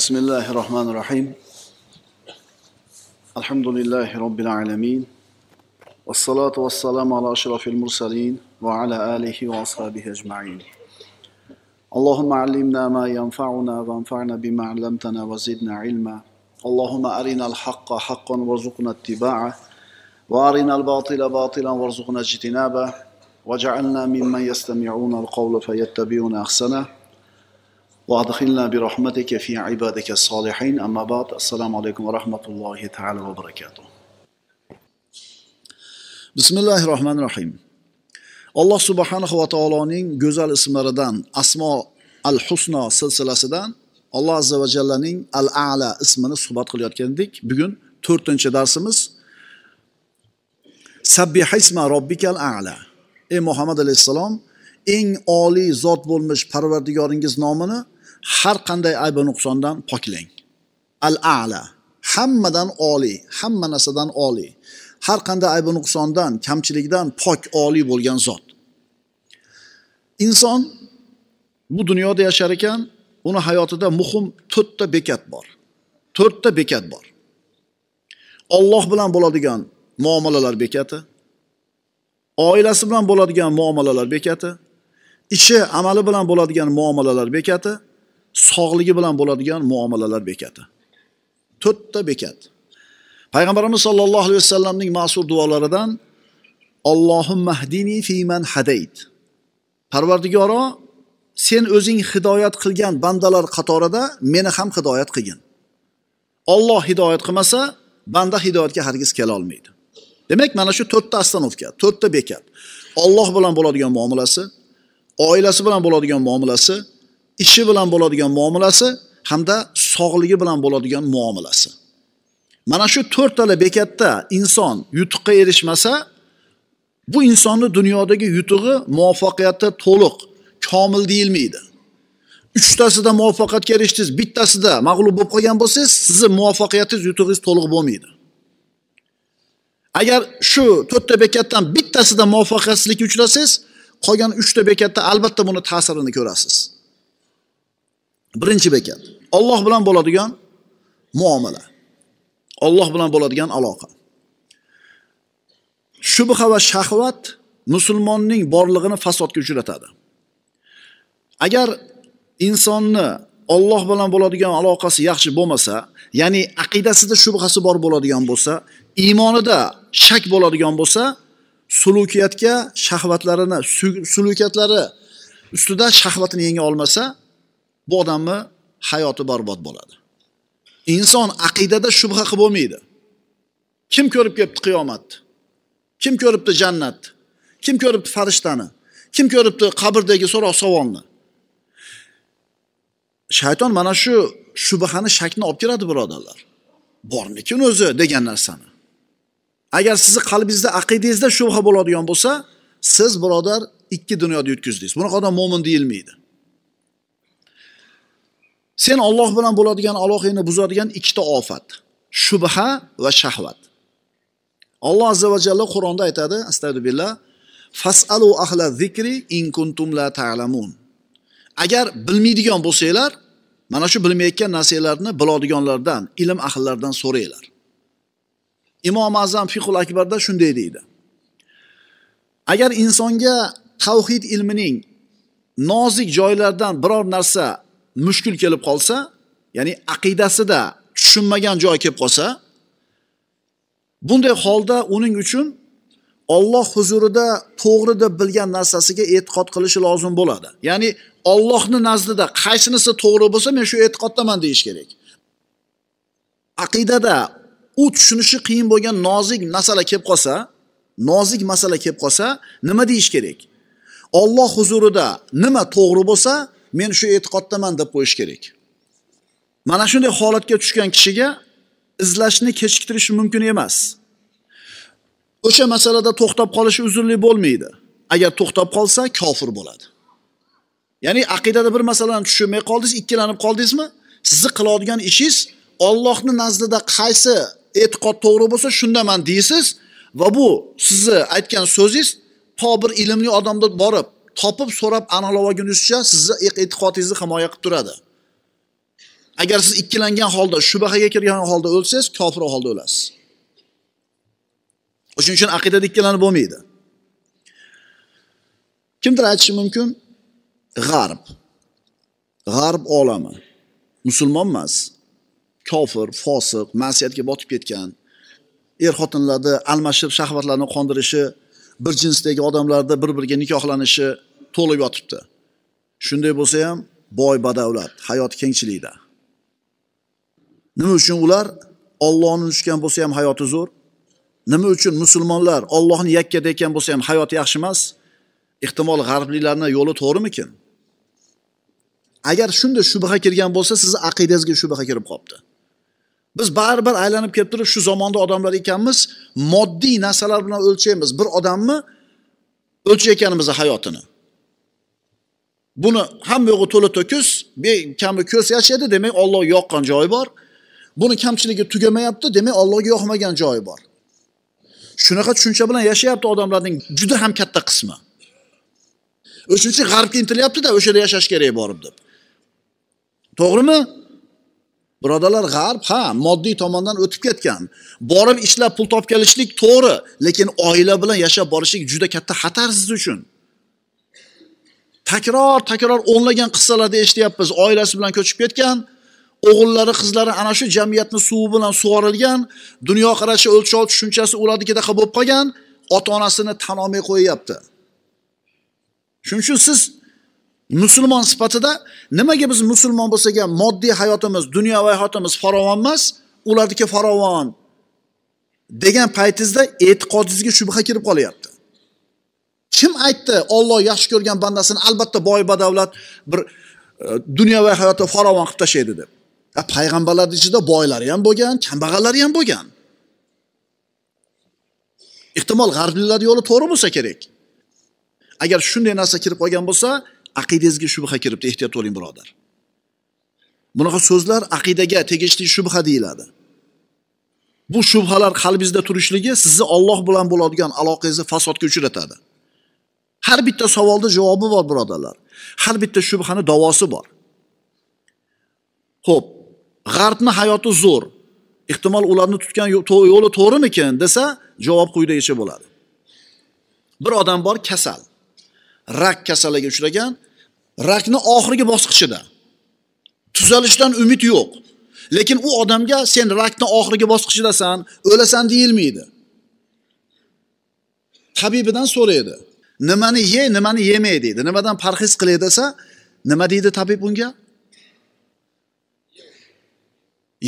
بسم الله الرحمن الرحيم الحمد لله رب العالمين والصلاة والسلام على أشرف المرسلين وعلى آله وأصحابه أجمعين اللهم علمنا ما ينفعنا وانفعنا بما علمتنا وزدنا علما اللهم أرنا الحق حقا وارزقنا اتباعه وأرنا الباطل باطلا وارزقنا اجتنابه واجعلنا ممن يستمعون القول فيتبعون أحسنه وأدخلنا برحمتك في عبادك الصالحين أما بعد السلام عليكم ورحمة الله تعالى وبركاته بسم الله الرحمن الرحيم alloh subhanahu va taoloning go'zal ismlaridan asmo al husno silsilasidan alloh azza va jallaning al ala ismini suhbat qilayotgan edik bugun to'rtinchi darsimiz sabbiha isma robbikal ala ey muhammad alayhissalom eng oliy zot bo'lmish parvardigoringiz nomini har qanday aybi nuqsondan poklang al ala hammadan oliy hamma narsadan oliy har qanday aybi nuqsondan kamchilikdan pok oliy bo'lgan zot inson bu dunyoda yashar ekan uni hayotida muhim to'rtta bekat bor to'rtta bekat bor olloh bilan bo'ladigan muomalalar bekati oilasi bilan bo'ladigan muomalalar bekati ishi amali bilan bo'ladigan muomalalar bekati sog'ligi bilan bo'ladigan muomalalar bekati to'rtta bekat payg'ambarimiz sollallohu alayhi vasallamning ma'sur duolaridan allohim mahdini fiman hadayt parvardigoro sen o'zing hidoyat qilgan bandalar qatorida meni ham hidoyat qilgin olloh hidoyat qilmasa banda hidoyatga hargiz kela olmaydi demak mana shu to'rtta остановка to'rtta bekat olloh bilan bo'ladigan muomalasi oilasi bilan bo'ladigan muomalasi ishi bilan bo'ladigan muomalasi hamda sog'ligi bilan bo'ladigan muomalasi mana shu to'rttala bekatda inson yutuqqa erishmasa bu insonni dunyodagi yutug'i muvaffaqiyati to'liq komil deyilmaydi uchtasida muvaffaqiyatga erishdingiz bittasida mag'lub bo'lib qolgan bo'lsangiz sizni muvaffaqiyatingiz yutug'ingiz to'liq bo'lmaydi agar shu to'rtta bekatdan bittasida muvaffaqiyatsizlikka uchrasangiz qolgan uchta bekatda albatta buni ta'sirini ko'rasiz birinchi bekat Alloh bilan bo'ladigan muomala Alloh bilan bo'ladigan aloqa shubha va shahvat musulmonning borlig'ini fasodga uchratadi agar insonni Alloh bilan bo'ladigan aloqasi yaxshi bo'lmasa ya'ni aqidasida shubhasi bor bo'ladigan bo'lsa iymonida shak bo'ladigan bo'lsa sulukiyatga shahvatlarini sulukiyatlari ustida shahvatini yenga olmasa bu odamni hayoti barbod bo'ladi inson aqidada shubha qilib bo'lmaydi kim ko'rib kelibdi qiyomatni kim ko'ribdi jannatni kim ko'ribdi farishtani kim ko'ribdi qabrdagi so'roq savolni shayton mana shu shubhani shakni olib keladi birodarlar bormikin o'zi degan narsani agar sizni qalbingizda aqidangizda shubha bo'ladigan bo'lsa siz birodar ikki dunyoda yutkazdingiz bunaqa odam mo'min deyilmaydi sen Alloh bilan bo'ladigan aloqangni buzadigan ikkita ofat shubha va shahvat alloh azza va jalla qur'onda aytadi astag'firullah fasalu ahla zikri in kuntum la ta'lamun agar bilmaydigan bo'lsanglar mana shu bilmayotgan narsalarni biladiganlardan ilm ahllaridan so'ranglar imom azam fiqul akbarda shunday deydi agar insonga tavhid ilmining nozik joylardan biror narsa mushkul kelib qolsa ya'ni aqidasida tushunmagan joy kelib qolsa bunday holda uning uchun Alloh huzurida to'g'ri deb bilgan narsasiga e'tiqod qilishi lozim bo'ladi ya'ni Allohni nazdida qaysinisi to'g'ri bo'lsa men shu e'tiqoddaman deyish kerak aqidada u tushunishi qiyin bo'lgan nozik masala kelib qolsa nozik masala kelib qolsa nima deyish kerak Alloh huzurida nima to'g'ri bo'lsa men shu e'tiqoddaman deb qo'yish kerak mana shunday holatga tushgan kishiga izlashni kechiktirish mumkin emas o'sha masalada to'xtab qolish uzrli bo'lmaydi agar to'xtab qolsa kofir bo'ladi ya'ni aqidada bir masalani tushunmay qoldingiz ikkilanib qoldingizmi sizni qiladigan ishingiz ollohni nazdida qaysi e'tiqod to'g'ri bo'lsa shundaman deysiz va bu sizni aytgan so'zingiz to bir ilmli odamda borib topib so'rab aniqlab olgunizcha sizni e'tiqodingizni himoya qilib turadi agar siz ikkilangan holda shubhaga kirgan holda o'lsangiz kofir holda o'lasiz o'shuning uchun aqidada ikkilanib bo'lmaydi kimdir aytishi mumkin g'arb g'arb olami musulmon emas kofir fosiq ma'siyatga botib ketgan er xotinlarni almashib shahvatlarni qondirishi bir jinsdagi odamlarni bir biriga nikohlanishi to'lib yotibdi shunday bo'lsa ham boy badavlat hayot kengchilikda nima uchun ular ollohni unutishgan bo'lsa ham hayoti zo'r nima uchun musulmonlar ollohni yakkada ekan bo'lsa ham hayoti yaxshi emas ehtimol g'arbliklarni yo'li to'g'rimikin agar shunday shubha kirgan bo'lsa sizni aqidangizga shubha kirib qolibdi biz baribir aylanib kelib turib shu zamonda odamlar ekanmiz moddiy narsalar bilan o'lchaymiz bir odamni o'lchayotganimizni hayotini buni hamma yo'g'i to'la to'kis kami ko'z yashaydi demak ollohga yoqqan joyi bor buni kamchiligi tugamayapti demak ollohga yoqmagan joyi bor shunaqa tushuncha bilan yashayapti odamlarning juda ham katta qismi o'shaning uchun g'arbga intilyaptida o'sha yerda yashash kerak borib deb to'g'rimi birodarlar g'arb ha moddiy tomondan o'tib ketgan borib ishlab pul topganishlik to'g'ri lekin oila bilan yashab borishlik juda katta xatar siz uchun takror takror o'nlagan qissalarda eshityapmiz oilasi bilan ko'chib ketgan o'g'illari qizlari ana shu jamiyatni suvi bilan sug'orilgan dunyoqarashi o'lchov tushunchasi ularnikidaqa bo'lib qolgan ota onasini tan olmay qo'yyapti shuning uchun siz musulmon sifatida nimaga biz musulmon bo'lsak ham moddiy hayotimiz dunyoviy hayotimiz farovon emas ularniki farovon degan paytingizda e'tiqodingizga shubha kirib qolyapti Kim aytdi Alloh yaxshi ko'rgan bandasini albatta boy badavlat bir e, dunyoviy hayotni farovon qilib tashlaydi deb. Ha payg'ambarlar ichida boylari ham bo'lgan, kambag'allari ham bo'lgan. Ehtimol g'arbliklar yo'li to'g'ri bo'lsa kerak. Agar shunday narsa kirib qolgan bo'lsa, aqidangizga shubha kiribdi, ehtiyot bo'ling birodar. Bunaqa so'zlar aqidaga tegishli shubha deyiladi. Bu shubhalar qalbingizda turishligi sizni Alloh bilan bo'ladigan aloqangizni fasodga uchratadi. Har bitta savolda javobi bor, birodarlar. Har bitta shubhani davosi bor. Xo'p, g'arbni hayoti zo'r. Ehtimol ularni tutgan yo'li to'g'rimikin desa, javob quyidagicha bo'ladi. Bir odam bor kasal. Rak kasaliga uchragan, rakni oxirgi bosqichida. Tuzalishdan umid yo'q. Lekin u odamga sen rakni oxirgi bosqichidasan, o'lasan deyilmaydi. Tabibidan so'raydi. nimani ye nimani yemay deydi nimadan parhez qilay desa nima deydi tabib unga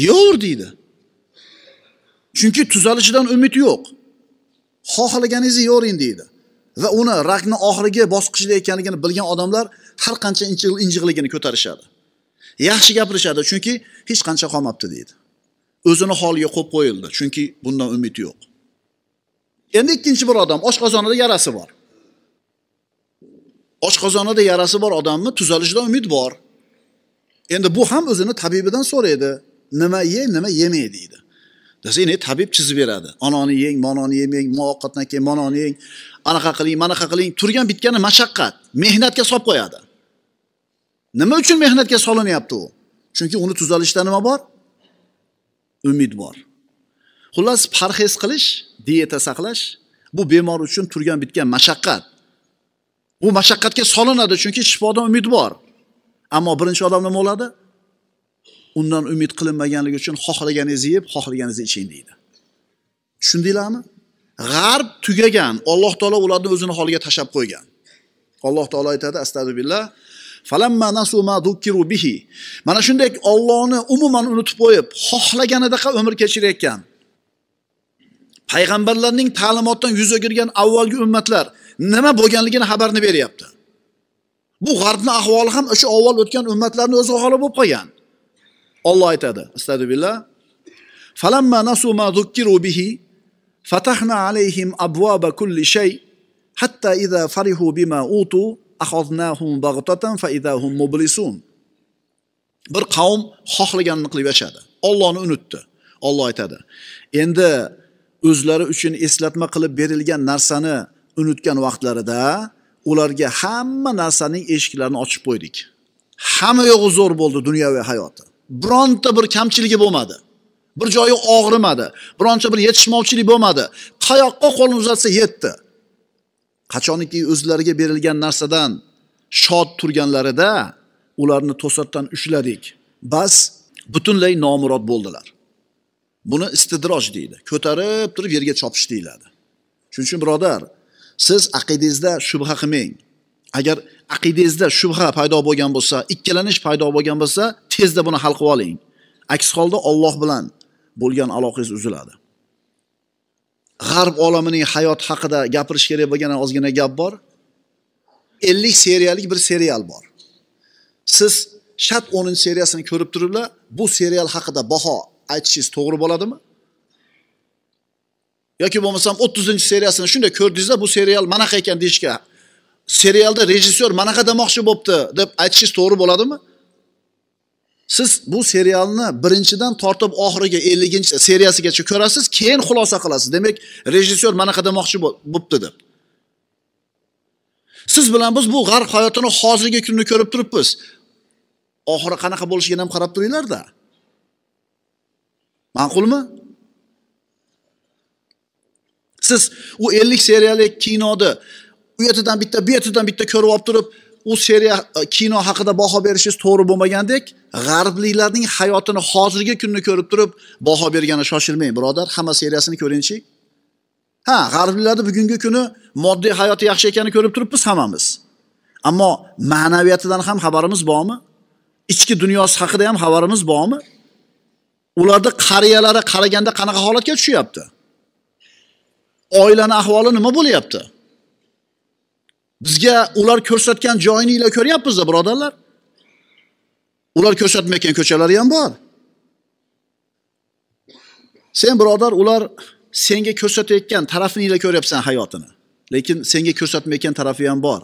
yovur deydi chunki tuzalishidan umid yo'q xohlaganingizni yoring deydi va uni rakni oxirgi bosqichida ekanligini bilgan odamlar har qancha injiqligini ko'tarishadi yaxshi gapirishadi chunki hech qancha qolmabdi deydi o'zini holiga qo'yib qo'yildi chunki bundan umid yo'q endi ikkinchi bir odam oshqozonida yarasi bor oshqozonida yarasi bor odamni tuzalishidan umid bor endi bu ham o'zini tabibidan so'raydi nima ye nima yemay deydi desang tabib chizib beradi anoni yeng manoni yemang muvaqqatdan keyin manoni yeng anaqa qiling manaqa qiling turgan bitgani mashaqqat mehnatga solib qo'yadi nima uchun mehnatga solinyapti u chunki uni tuzalishda nima bor umid bor xullas parhez qilish dieta saqlash bu bemor uchun turgan bitgan mashaqqat u mashaqqatga solinadi chunki shifodan umid bor ammo birinchi odam nima bo'ladi undan umid qilinmaganligi uchun xohlaganingizni yeb xohlaganingizni iching deydi tushundinglarmi g'arb tugagan alloh taolo ularni o'zini holiga tashlab qo'ygan alloh taolo aytadi astag'firullah falamma nasu ma bihi mana shunday ollohni umuman unutib qo'yib xohlaganidaqa umr kechirayotgan payg'ambarlarning ta'limotidan yuz o'girgan avvalgi ummatlar nima bo'lganligini xabarni beryapti bu g'arbni ahvoli ham o'sha avval o'tgan ummatlarni o'z holi bo'lib qolgan olloh aytadi astag'billah falamma nasu ma bihi fatahna alayhim abwaba kulli shay hatta idza farihu bima utu akhadnahum baghtatan fa mublisun bir qavm xohlaganini qilib yashadi ollohni unutdi olloh aytadi endi o'zlari uchun eslatma qilib berilgan narsani unutgan vaqtlarida ularga hamma narsaning eshiklarini ochib qo'ydik hamma yo'g'i zo'r bo'ldi dunyoviy hayoti bironta bir kamchiligi bo'lmadi bir joyi og'rimadi bironta bir yetishmovchilik bo'lmadi qayoqqa qo'lini uzatsa yetdi qachoniki o'zlariga berilgan narsadan shod turganlarida ularni to'satdan ushladik bas butunlay nomurod bo'ldilar buni istidroj deydi ko'tarib turib yerga chopish deyiladi shuning uchun birodar siz aqidangizda shubha qilmang agar aqidangizda shubha paydo bo'lgan bo'lsa ikkilanish paydo bo'lgan bo'lsa tezda buni hal qilib oling aks holda olloh bilan bo'lgan aloqangiz uziladi g'arb olamining hayot haqida gapirish kerak bo'lgan ozgina gap bor ellik seriyalik bir serial bor siz shat o'ninchi seriyasini ko'rib turiblar bu serial haqida baho aytishingiz to'g'ri bo'ladimi yoki bo'lmasam o'ttizinchi seriyasini shunday ko'rdingizda bu serial manaqa ekan deyishga serialda rejissyor manaqa demoqchi bo'libdi deb aytishingiz to'g'ri bo'ladimi siz bu serialni birinchidan tortib oxiriga elliginchi seriyasigacha ko'rasiz keyin xulosa qilasiz demak rejissyor manaqa demoqchi bo'libdi deb siz bilan biz bu g'arb hayotini hozirgi kunni ko'rib turibmiz oxiri qanaqa bo'lishiga ham qarab turinglarda ma'qulmi siz u 50 seriyali kinoni u yerdan bitta bu yerdan bitta ko'rib olib turib u seriya e, kino haqida baho berishingiz to'g'ri bo'lmagandek g'arbliklarning hayotini hozirgi kunni ko'rib turib baho bergani shoshilmang birodar hamma seriyasini ko'ringchi ha g'arbliklarni bugungi kuni moddiy hayoti yaxshi ekanini ko'rib turibmiz hammamiz ammo ma'naviyatidan ham xabarimiz bormi ichki dunyosi haqida ham xabarimiz bormi ularni qariyalari qaraganda qanaqa holatga tushyapti oilani ahvoli nima bo'lyapti bizga ular ko'rsatgan joyini ila ko'ryapmizda birodarlar ular ko'rsatmayotgan ko'chalari ham bor sen birodar ular senga ko'rsatayotgan tarafini ila ko'ryapsan hayotini lekin senga ko'rsatmayotgan tarafi ham bor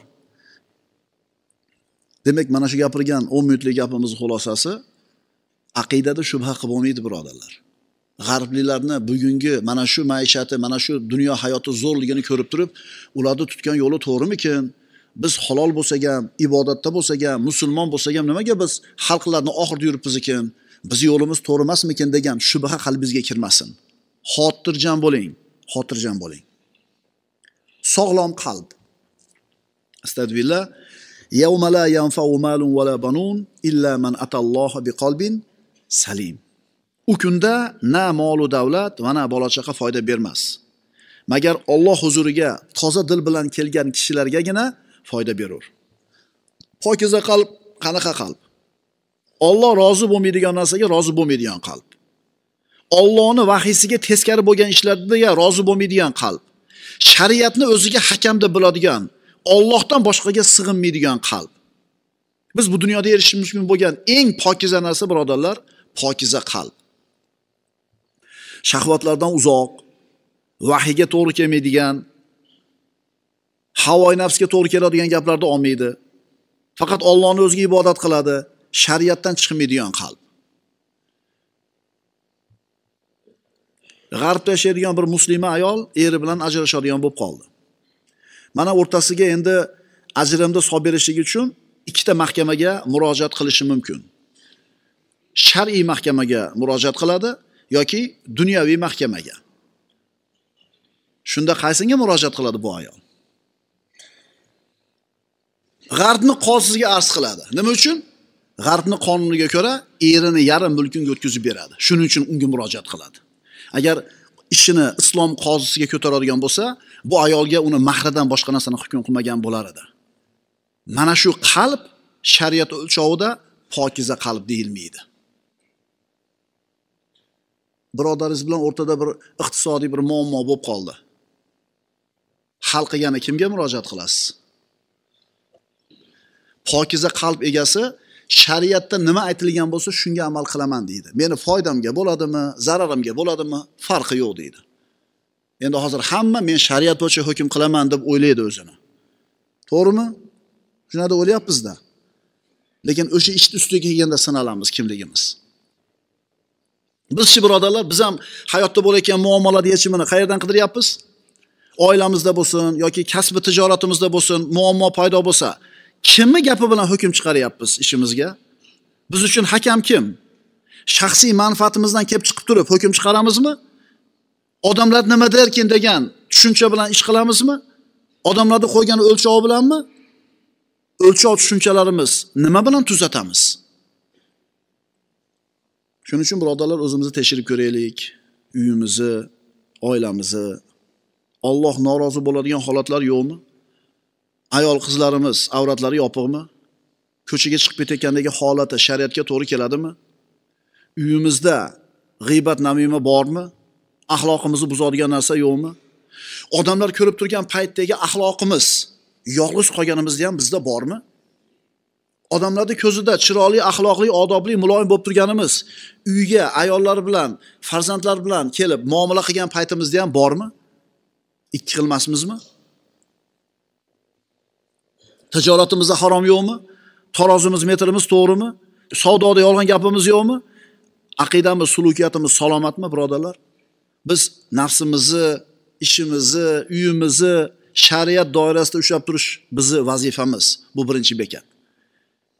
demak mana shu gapirgan o'n minutlik gapimizni xulosasi aqidada shubha qilib bo'lmaydi birodarlar g'arbliklarni bugungi mana shu maishati mana shu dunyo hayoti zo'rligini ko'rib turib ularni tutgan yo'li to'g'rimikin biz halol bo'lsak ham ibodatda bo'lsak ham musulmon bo'lsak ham nimaga biz xalqlarni oxirida yuribmiz ekan biz yo'limiz to'g'ri emasmikin degan shubha qalbingizga kirmasin xotirjam bo'ling xotirjam bo'ling sog'lom qalb astag'firullah yavmala yanfa'u malun vala banun illa man atalloha biqalbin salim u kunda na molu davlat va na bola chaqa foyda bermas magar Alloh huzuriga toza dil bilan kelgan kishilargagina foyda berur pokiza qalb qanaqa qalb Alloh rozi bo'lmaydigan narsaga rozi bo'lmaydigan qalb Allohning vahiysiga teskari bo'lgan ishlarga rozi bo'lmaydigan qalb shariatni o'ziga hakam deb biladigan Allohdan boshqaga sig'inmaydigan qalb biz bu dunyoda erishishimiz mumkin bo'lgan eng pokiza narsa birodarlar pokiza qalb shahvatlardan uzoq vahiyga to'g'ri kelmaydigan havoi nafsga to'g'ri keladigan gaplarni olmaydi faqat ollohni o'ziga ibodat qiladi shariatdan chiqmaydigan qalb g'arbda yashaydigan bir muslima ayol eri bilan ajrashadigan bo'lib qoldi mana o'rtasiga endi ajrimni solib berishlik uchun ikkita mahkamaga murojaat qilishi mumkin shar'iy mahkamaga murojaat qiladi yoki dunyoviy mahkamaga shunda qaysinga murojaat qiladi bu ayol g'arbni qozisiga arz qiladi nima uchun g'arbni qonuniga ko'ra erini yarim mulkunga o'tkazib beradi shuning uchun unga murojaat qiladi agar ishini islom qozisiga ko'taradigan bo'lsa bu ayolga uni mahridan boshqa narsani hukm qilmagan bo'lar edi mana shu qalb shariat o'lchovida pokiza qalb deyilmaydi birodaringiz bilan o'rtada bir iqtisodiy bir muammo bo'lib qoldi hal qilgani kimga murojaat qilasiz pokiza qalb egasi shariatda nima aytilgan bo'lsa shunga amal qilaman deydi meni foydamga bo'ladimi zararimga bo'ladimi farqi yo'q deydi endi hozir hamma men shariat bo'yicha hukm qilaman deb o'ylaydi o'zini to'g'rimi shunaqa o'ylayapmizda lekin o'sha ishni ustiga kelganda sinalamiz kimligimiz bizchi birodarlar biz ham hayotda bo'layotgan muammolarni yechimini qayerdan qidiryapmiz oilamizda bo'lsin yoki kasbi tijoratimizda bo'lsin muammo paydo bo'lsa kimni gapi bilan hukm chiqaryapmiz ishimizga biz uchun hakam kim shaxsiy manfaatimizdan kelib chiqib turib hukm chiqaramizmi odamlar nima derkin degan tushuncha bilan ish qilamizmi odamlarni qo'ygan o'lchovi bilanmi o'lchov tushunchalarimiz nima bilan tuzatamiz shuning uchun birodarlar o'zimizni tekshirib ko'raylik uyimizni oilamizni olloh norozi bo'ladigan holatlar yo'qmi ayol qizlarimiz avratlari yopiqmi ko'chaga chiqib ketayotgandagi holati shariatga to'g'ri keladimi uyimizda g'iybat namima bormi axloqimizni buzadigan narsa yo'qmi odamlar ko'rib turgan paytdagi axloqimiz yolg'iz qolganimizda ham bizda bormi odamlarni ko'zida chiroyli axloqli odobli muloyim bo'lib turganimiz uyga ayollar bilan farzandlar bilan kelib muomala qilgan paytimizda ham bormi ikki qilmasmizmi tijoratimizda harom yo'qmi tarozimiz metrimiz to'g'rimi savdoda yolg'on gapimiz yo'qmi aqidamiz sulukiyatimiz salomatmi birodarlar biz nafsimizni ishimizni uyimizni shariat doirasida ushlab turish bizni vazifamiz bu birinchi bekat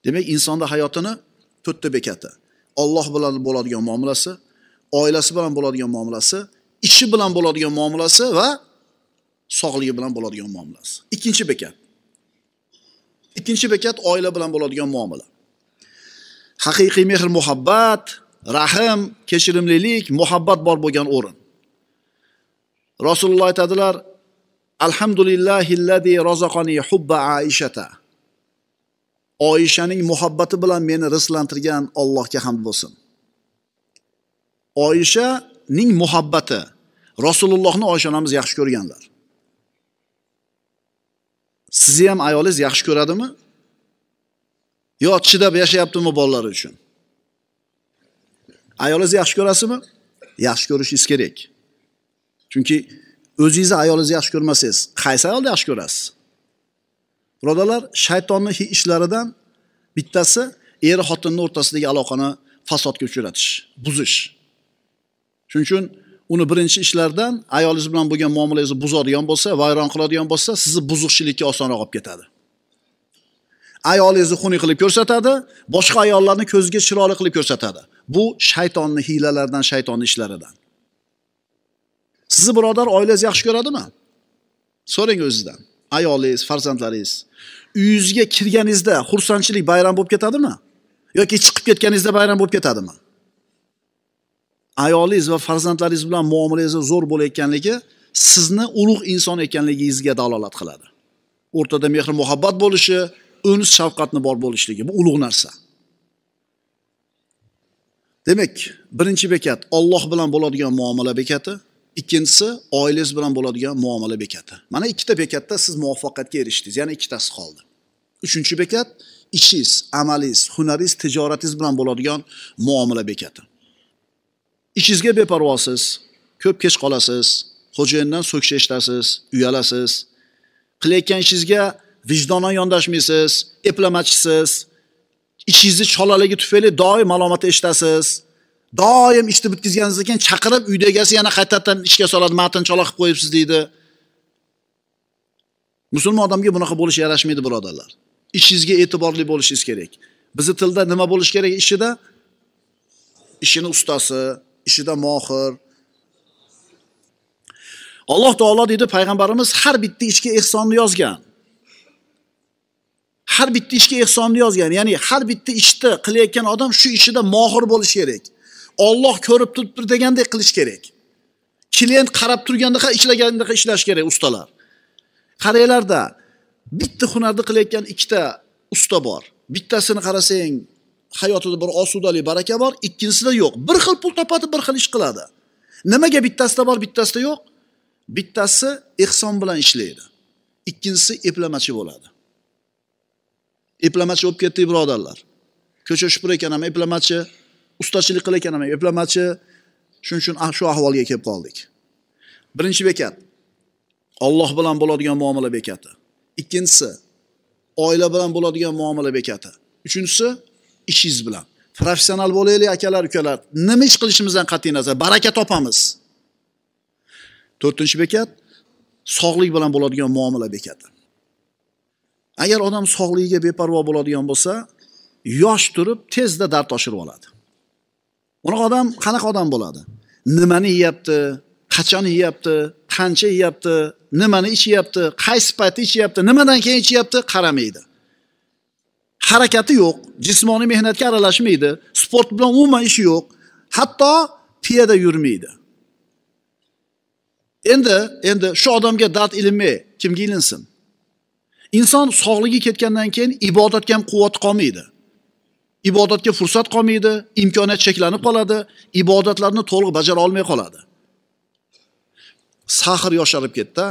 demak insonni hayotini to'rtta bekati olloh bilan bo'ladigan muomalasi oilasi bilan bo'ladigan muomalasi ishi bilan bo'ladigan muomalasi va sog'ligi bilan bo'ladigan muomalasi ikkinchi bekat ikkinchi bekat oila bilan bo'ladigan muomala haqiqiy mehr muhabbat rahm kechirimlilik muhabbat bor bo'lgan o'rin rasululloh aytadilar alhamdulillahillazi rozaqani hubba aishata oyishaning muhabbati bilan meni rizqlantirgan allohga hamd bo'lsin oyishaning muhabbati rasulullohni oysha onamiz yaxshi ko'rganlar sizni ham ayolingiz yaxshi ko'radimi yo chidab yashayaptimi bolalari uchun ayolingizni yaxshi ko'rasizmi yaxshi ko'rishingiz kerak chunki o'zingizni ayolingizni yaxshi ko'rmasangiz qaysi ayolni yaxshi ko'rasiz birodarlar shaytonni ishlaridan bittasi er xotinni o'rtasidagi aloqani fasodga uchratish buzish shuning uchun uni birinchi ishlardan ayolingiz bilan bo'lgan muomalangizni buzadigan bo'lsa vayron qiladigan bo'lsa sizni buzuqchilikka osonroq olib ketadi ayolingizni xunuk qilib ko'rsatadi boshqa ayollarni ko'ziga chiroyli qilib ko'rsatadi bu shaytonni hiylalaridan shaytonni ishlaridan sizni birodar oilangiz yaxshi ko'radimi so'rang o'zingizdan. ayolingiz farzandlaringiz uyingizga kirganingizda xursandchilik bayram bo'lib ketadimi yoki chiqib ketganingizda bayram bo'lib ketadimi ayolingiz va farzandlaringiz bilan muomalangizni zo'r bo'layotganligi sizni ulug' inson ekanligingizga dalolat qiladi o'rtada mehr muhabbat bo'lishi o'ns shafqatni bor bo'lishligi bu ulug' narsa demak birinchi bekat olloh bilan bo'ladigan muomala bekati ikkinchisi oilangiz bilan bo'ladigan muomala bekati mana ikkita bekatda siz muvaffaqiyatga erishdingiz yana ikkitasi qoldi uchinchi bekat ishingiz amalingiz hunaringiz tijoratingiz bilan bo'ladigan muomala bekati ishingizga beparvosiz ko'p kech qolasiz xo'jayindan so'kish eshitasiz uyalasiz qilayotgan ishingizga vijdonan yondashmaysiz eplamachisiz ishingizni cholaligi tufayli doim malomat eshitasiz doim ishni bitkazganingizdan keyin chaqirib uyni egasi yana qaytadan ishga soladi matn chaloq qilib qo'yibsiz deydi musulmon odamga bunaqa bo'lishi yarashmaydi birodarlar ishingizga e'tiborli bo'lishingiz kerak bizni tilda nima bo'lishi kerak ishida ishini ustasi ishida mohir alloh taolo deydi payg'ambarimiz har bitta ishga ehsonni yozgan har bitta ishga ehsonni yozgan ya'ni har bitta ishni qilayotgan odam shu ishida mohir bo'lishi kerak Alloh ko'rib turibdi degandek qilish kerak klient qarab turganda ishlaganda ham ishlash kerak ustalar qaranglarda bitta hunarni qilayotgan ikkita usta bor bittasini qarasang hayotida bir osudalik baraka bor ikkinchisida yo'q bir xil pul topadi bir xil ish qiladi nimaga bittasida bor bittasida yo'q bittasi ehson bilan ishlaydi ikkinchisi eplamachi bo'ladi eplamachi bo'lib ketdik birodarlar ko'cha shupur ekan ham eplamachi ustachilik qilar ekan eplamachi shuning uchun ah, shu ahvolga kelib qoldik birinchi bekat olloh bilan bo'ladigan muomala bekati ikkinchisi oila bilan bo'ladigan muomala bekati uchinchisi ishingiz bilan professional bo'laylik akalar ukalar nima ish qilishimizdan qat'iy nazar baraka topamiz to'rtinchi bekat sog'lik bilan bo'ladigan muomala bekati agar odam sog'ligiga beparvo bo'ladigan bo'lsa yosh turib tezda dard oshirib oladi biroq odam qanaqa odam bo'ladi nimani yeyapti qachon yeyapti qancha yeyapti nimani ichyapti qaysi paytda ichyapti nimadan keyin ichyapti qaramaydi harakati yo'q jismoniy mehnatga aralashmaydi sport bilan umuman ishi yo'q hatto piyoda yurmaydi endi endi shu odamga dard ilinmay kimga ilinsin inson sog'ligi ketgandan keyin ibodatga ham quvvati qolmaydi ibodatga fursat qolmaydi, imkoniyat cheklanib qoladi, ibodatlarni to'liq bajara olmay qoladi. Sahr yosharib ketdi.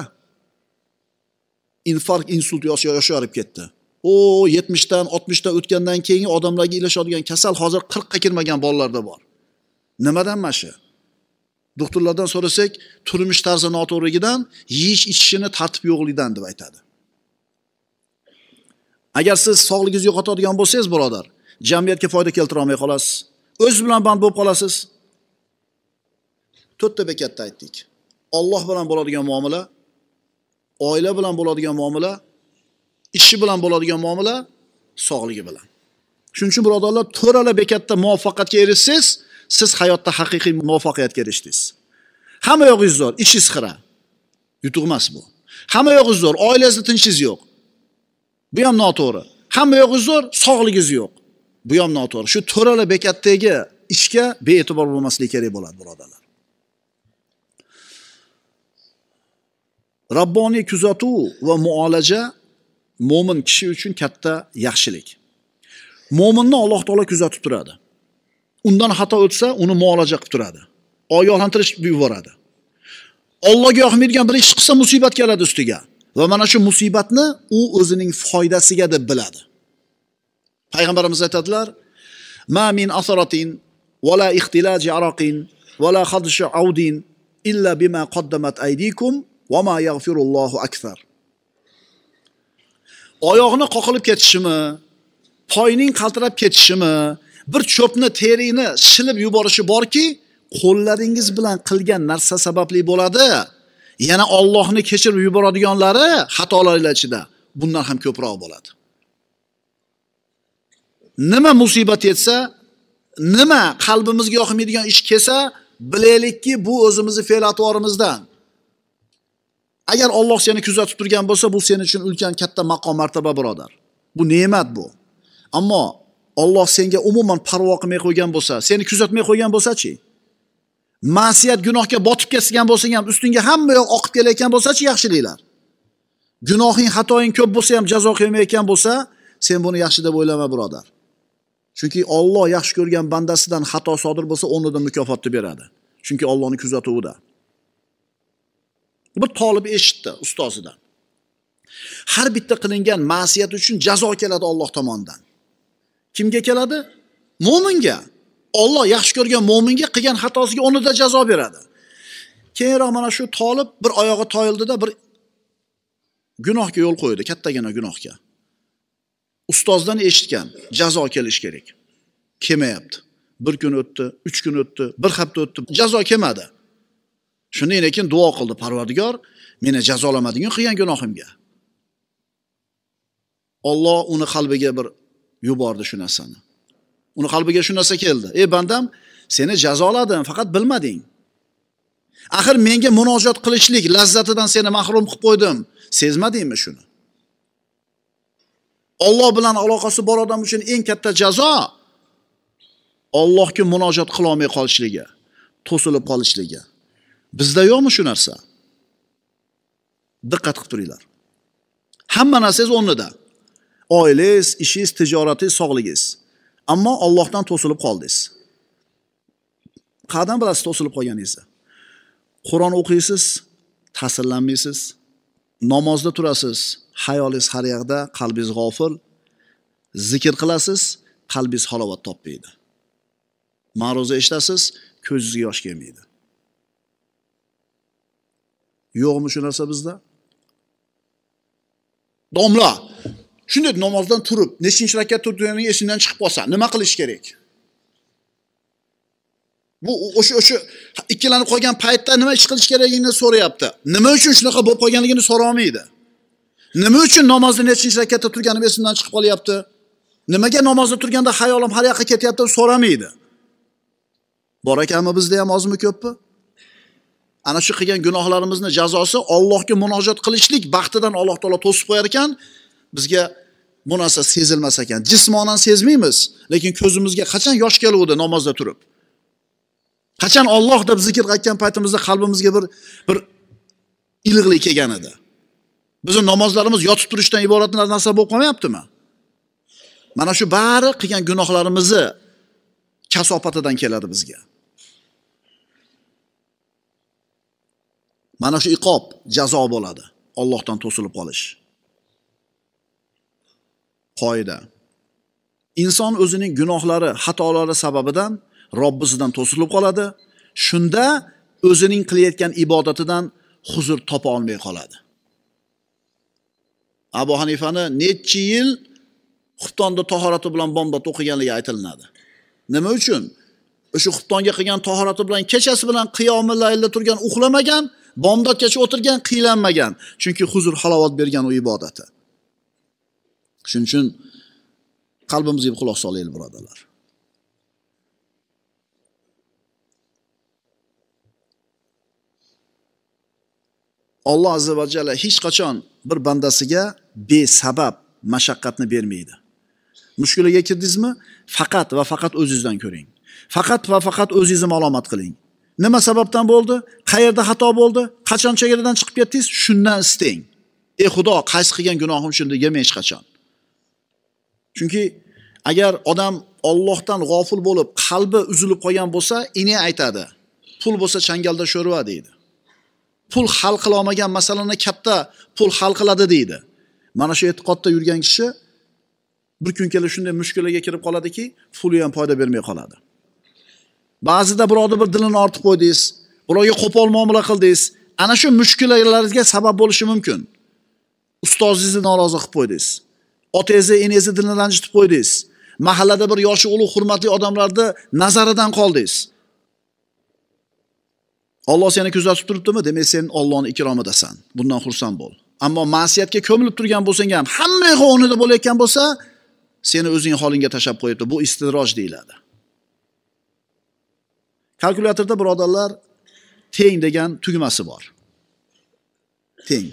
Infarkt, insult yosharib ketdi. O 70 dan 60 o'tgandan keyin odamlarga ilashadigan kasal hozir 40 ga kirmagan bolalarda bor. Nimadan mashi? Doktorlardan so'rasak, turmush tarzi noto'g'riligidan, yeyish ichishini tartib yo'qligidan deb aytadi. Agar siz sog'ligingizni yo'qotadigan bo'lsangiz, birodar, jamiyatga foyda keltira olmay qolasiz o'z bilan band bo'lib qolasiz to'rtta bekatda aytdik Alloh bilan bo'ladigan muomala oila bilan bo'ladigan muomala ishi bilan bo'ladigan muomala sog'ligi bilan shuning uchun birodarlar to'rtala bekatda muvaffaqiyatga erishsangiz siz hayotda haqiqiy muvaffaqiyatga erishdingiz hamma yog'ingiz zo'r ishingiz xira yutuq emas bu hamma yog'ingiz zo'r oilangizda tinchingiz yo'q bu ham noto'g'ri hamma yog'ingiz zo'r sog'ligingiz yo'q bu ham noto'g'ri shu to'rala bekatdagi ishga bee'tibor bo'lmaslik kerak bo'ladi birodarlar robboniy kuzatuv va muolaja mo'min kishi uchun katta yaxshilik mo'minni alloh taolo kuzatib turadi undan xato o'tsa uni muolaja qilib turadi ogohlantirish yuboradi ollohga yoqmaydigan bir ish qilsa musibat keladi ustiga va mana shu musibatni u o'zining foydasiga deb biladi payg'ambarimiz aytadilar ma min asaratin vala ixtilaji araqin vala hadishi audin illa bima qaddamat aydikum va ma yag'firullohu akthar oyoqni qoqilib ketishimi poyning qaltirab ketishimi bir cho'pni terini shilib yuborishi borki qo'llaringiz bilan qilgan narsa sababli bo'ladi yana ollohni kechirib yuboradiganlari xatolar ichida bundan ham ko'proq bo'ladi nima musibat yetsa nima qalbimizga yoqmaydigan ish kelsa bilaylikki bu o'zimizni fe'l atvorimizdan agar Alloh seni kuzatib turgan bo'lsa bu sen uchun ulkan katta maqom martaba birodar bu ne'mat bu ammo Alloh senga umuman parvo qilmay qo'ygan bo'lsa seni kuzatmay qo'ygan bo'lsachi ma'siyat gunohga botib ketgan bo'lsang ham ustingga hamma yoq oqib kelayotgan bo'lsachi yaxshiliklar gunohing xatoing ko'p bo'lsa ham jazo qilmayotgan bo'lsa sen buni yaxshi deb o'ylama birodar chunki Alloh yaxshi ko'rgan bandasidan xato sodir bo'lsa o'rnida mukofotni beradi chunki ollohni kuzatuvida bir tolib eshitdi ustozidan har bitta qilingan ma'siyat uchun jazo keladi Alloh tomonidan kimga keladi mo'minga Alloh yaxshi ko'rgan mo'minga qilgan xatosiga o'rnida jazo beradi keyinroq mana shu tolib bir oyog'i toyildida bir gunohga yo'l qo'ydi kattagina gunohga ustozdan eshitgan jazo kelishi kerak kelmayapti bir kun o'tdi uch kun o'tdi bir hafta o'tdi jazo kelmadi shundan keyin duo qildi parvardigor meni jazolamading qilgan gunohimga olloh uni qalbiga bir yubordi shu narsani uni qalbiga shu narsa keldi ey bandam seni jazoladim faqat bilmading axir menga munojot qilishlik lazzatidan seni mahrum qilib qo'ydim sezmadingmi shuni Alloh bilan aloqasi bor odam uchun eng katta jazo Allohga munojat qila olmay qolishligi, to'silib qolishligi. Bizda yo'qmi shu narsa? Diqqat qilib turinglar. Hamma narsangiz o'rnida. Oilangiz, ishingiz, tijoratingiz, sog'ligingiz. Ammo Allohdan to'silib qoldingiz. Qadam bilasiz to'silib qolganingizni. Qur'on o'qiysiz, ta'sirlanmaysiz. namozda turasiz hayolingiz har yoqda qalbingiz g'ofil zikr qilasiz qalbingiz halovat topmaydi ma'ruza eshitasiz ko'zingizga yosh kelmaydi yo'qmi shu narsa bizda domla shunday namozdan turib nechinchi rakat turganingni esingdan chiqib qolsa nima qilish kerak Bu o'sha o'sha ikkilanib qolgan paytda nima ish qilish kerakligini so'rayapti. Nima uchun shunaqa bo'lib qolganligini so'ra olmaydi. Nima uchun namozda nechinchi rakatda turganim esimdan chiqib qolyapti? Nimaga namozda turganda hayolim har yoqqa ketyapti deb so'ramaydi. Bor ekanmi bizda ham ozmi ko'pmi? Ana shu qilgan gunohlarimizni jazosi Allohga munojat qilishlik baxtidan Alloh taolo to'sib qo'yar ekan, bizga bu narsa sezilmas ekan. Jismonan sezmaymiz, lekin ko'zimizga qachon yosh keluvdi namozda turib. qachon Alloh deb zikr aytgan paytimizda qalbimizga bir bir iliqlik kelgan edi bizni namozlarimiz yotib turishdan iborat narsa bo'lib qolmayaptimi mana shu bari qilgan gunohlarimizni kasofatidan keladi bizga mana shu iqob jazo bo'ladi Allohdan to'silib qolish qoida inson o'zining gunohlari xatolari sababidan Robbisidan to'silib qoladi. Shunda o'zining qilayotgan ibodatidan huzur topa olmay qoladi. Abu Hanifani nechi yil xuftonda tahorati bilan bomdod o'qiganligi aytilinadi. Nima uchun? O'sha xuftonga qilgan tahorati bilan kechasi bilan qiyomi laylda turgan uxlamagan, bomdodgacha o'tirgan, qiylanmagan. Chunki huzur halovat bergan u ibodati. Shuning uchun qalbimizga quloq solaylik, birodarlar. Alloh azza va jalla hech qachon bir bandasiga besabab mashaqqatni bermaydi. Mushkulaga kirdingizmi? Faqat va faqat o'zingizdan ko'ring. Faqat va faqat o'zingizni ma'lumot qiling. Nima sababdan bo'ldi? Qayerda xato bo'ldi? Qachon chegaradan chiqib ketdingiz? Shundan isteng Ey Xudo, qaysi qilgan gunohim shunda yema hech qachon. Chunki agar odam Allohdan g'ofil bo'lib, qalbi uzilib qolgan bo'lsa, ini aytadi. Pul bo'lsa changalda sho'rva deydi. pul hal qila olmagan masalani katta pul hal qiladi deydi mana shu e'tiqodda yurgan kishi bir kun kelib shunday mushkulaga kirib qoladiki puli ham foyda bermay qoladi ba'zida birovni bir dilini ortib qo'ydingiz birovga qo'pol muomala qildingiz ana shu mushkulalarga sabab bo'lishi mumkin ustozingizni norozi qilib qo'ydingiz otangizni enangizni dilini ranjitib qo'ydingiz mahallada bir yoshi ulug' hurmatli odamlarni nazaridan qoldingiz Alloh seni kuzatib turibdimi? Demak, sen Allohning ikromidasan. Bundan xursand bo'l. Ammo ma'siyatga ko'milib turgan bo'lsang ham, hamma yo'q o'rnida bo'layotgan bo'lsa, seni o'zing holingga tashab qo'yibdi. Bu istidroj deyiladi. Kalkulyatorda birodarlar teng degan tugmasi bor. Teng.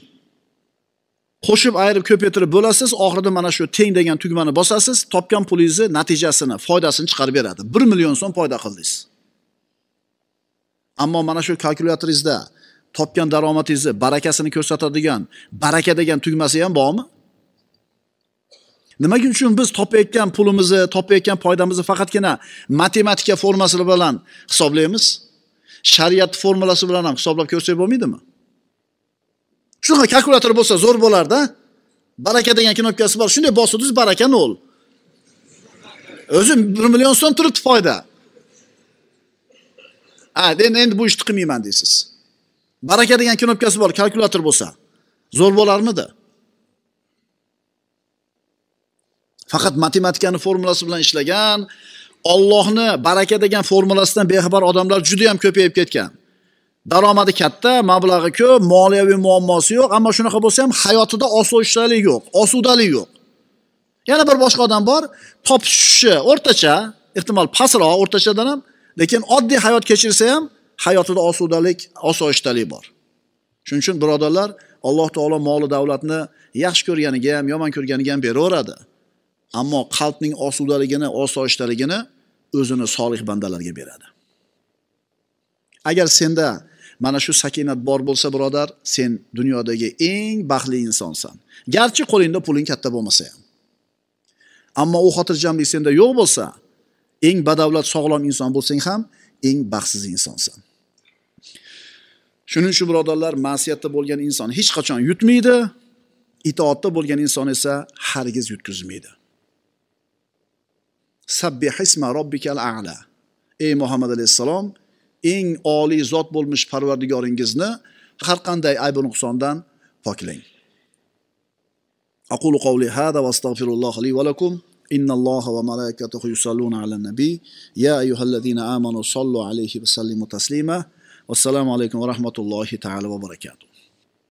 Qo'shib, ayirib, ko'paytirib bo'lasiz, oxirida mana shu teng degan tugmani bosasiz, topgan pulingizni natijasini, foydasini chiqarib beradi. 1 million so'm foyda qildingiz. ammo mana shu kalkulyatoringizda topgan daromadingizni barakasini ko'rsatadigan baraka degan tugmasi ham bormi nima uchun biz topayotgan pulimizni topayotgan foydamizni faqatgina matematika formulasi bilan hisoblaymiz shariat formulasi bilan ham hisoblab ko'rsak bo'lmaydimi shunaqa kalkulyator bo'lsa zo'r bo'lardi baraka degan knopkasi bor shunday bosdingiz baraka nol o'zi bir million so'm turibdi foyda ha endi endi bu ishni qilmayman deysiz baraka degan knopkasi bor kalkulyator bo'lsa zo'r bo'larmidi faqat matematikani formulasi bilan ishlagan ollohni baraka degan formulasidan bexabar odamlar juda yam ko'payib ketgan daromadi katta mablag'i ko'p moliyaviy muammosi yo'q ammo shunaqa bo'lsa ham hayotida osoyishtalik yo'q osudalik yo'q yana bir boshqa odam bor topishishi o'rtacha ehtimol pastroq o'rtachadan ham lekin oddiy hayot kechirsa ham hayotida osudalik osoyishtalik bor shuning uchun birodarlar alloh taolo moli davlatni yaxshi ko'rganiga ham yomon ko'rganiga ham beraveradi ammo qalbning osudaligini osoyishtaligini o'zini solih bandalarga beradi agar senda mana shu sakinat bor bo'lsa birodar sen dunyodagi eng baxtli insonsan garchi qo'lingda puling katta bo'lmasa ham ammo u xotirjamlik senda yo'q bo'lsa eng badavlat sog'lom inson bo'lsang ham eng baxtsiz insonsan shuning uchun birodarlar ma'siyatda bo'lgan inson hech qachon yutmaydi itoatda bo'lgan inson esa hargiz yutkazmaydi robbikal ala ey muhammad alayhissalom eng oliy zot bo'lmish parvardigoringizni har qanday aybi nuqsondan poklang aqulu qavli hada va astag'firulloh li va lakum إن الله وملائكته يصلون على النبي يا أيها الذين آمنوا صلوا عليه وسلموا تسليما والسلام عليكم ورحمة الله تعالى وبركاته